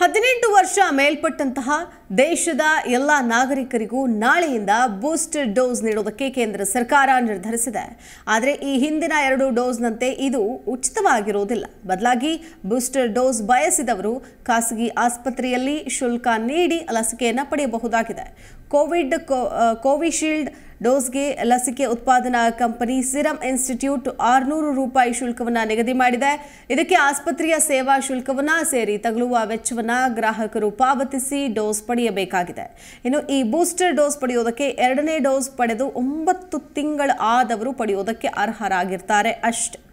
ಹದಿನೆಂಟು ವರ್ಷ ಮೇಲ್ಪಟ್ಟಂತಹ ದೇಶದ ಎಲ್ಲ ನಾಗರಿಕರಿಗೂ ನಾಳೆಯಿಂದ ಬೂಸ್ಟರ್ ಡೋಸ್ ನೀಡುವುದಕ್ಕೆ ಕೇಂದ್ರ ಸರ್ಕಾರ ನಿರ್ಧರಿಸಿದೆ ಆದರೆ ಈ ಹಿಂದಿನ ಎರಡು ಡೋಸ್ನಂತೆ ಇದು ಉಚಿತವಾಗಿರುವುದಿಲ್ಲ ಬದಲಾಗಿ ಬೂಸ್ಟರ್ ಡೋಸ್ ಬಯಸಿದವರು ಖಾಸಗಿ ಆಸ್ಪತ್ರೆಯಲ್ಲಿ ಶುಲ್ಕ ನೀಡಿ ಲಸಿಕೆಯನ್ನು ಪಡೆಯಬಹುದಾಗಿದೆ ಕೋವಿಡ್ ಕೋವಿಶೀಲ್ಡ್ ಡೋಸ್ಗೆ ಲಸಿಕೆ ಉತ್ಪಾದನಾ ಕಂಪನಿ ಸಿರಂ ಇನ್ಸ್ಟಿಟ್ಯೂಟ್ ಆರುನೂರು ರೂಪಾಯಿ ಶುಲ್ಕವನ್ನು ನಿಗದಿ ಮಾಡಿದೆ ಇದಕ್ಕೆ ಆಸ್ಪತ್ರೆಯ ಸೇವಾ ಶುಲ್ಕವನ್ನು ಸೇರಿ ತಗುಲುವ ವೆಚ್ಚವನ್ನು ಗ್ರಾಹಕರು ಪಾವತಿಸಿ ಡೋಸ್ ಪಡೆಯಬೇಕಾಗಿದೆ ಇನ್ನು ಈ ಬೂಸ್ಟರ್ ಡೋಸ್ ಪಡೆಯೋದಕ್ಕೆ ಎರಡನೇ ಡೋಸ್ ಪಡೆದು ಒಂಬತ್ತು ತಿಂಗಳು ಆದವರು ಪಡೆಯೋದಕ್ಕೆ ಅರ್ಹರಾಗಿರ್ತಾರೆ ಅಷ್ಟೆ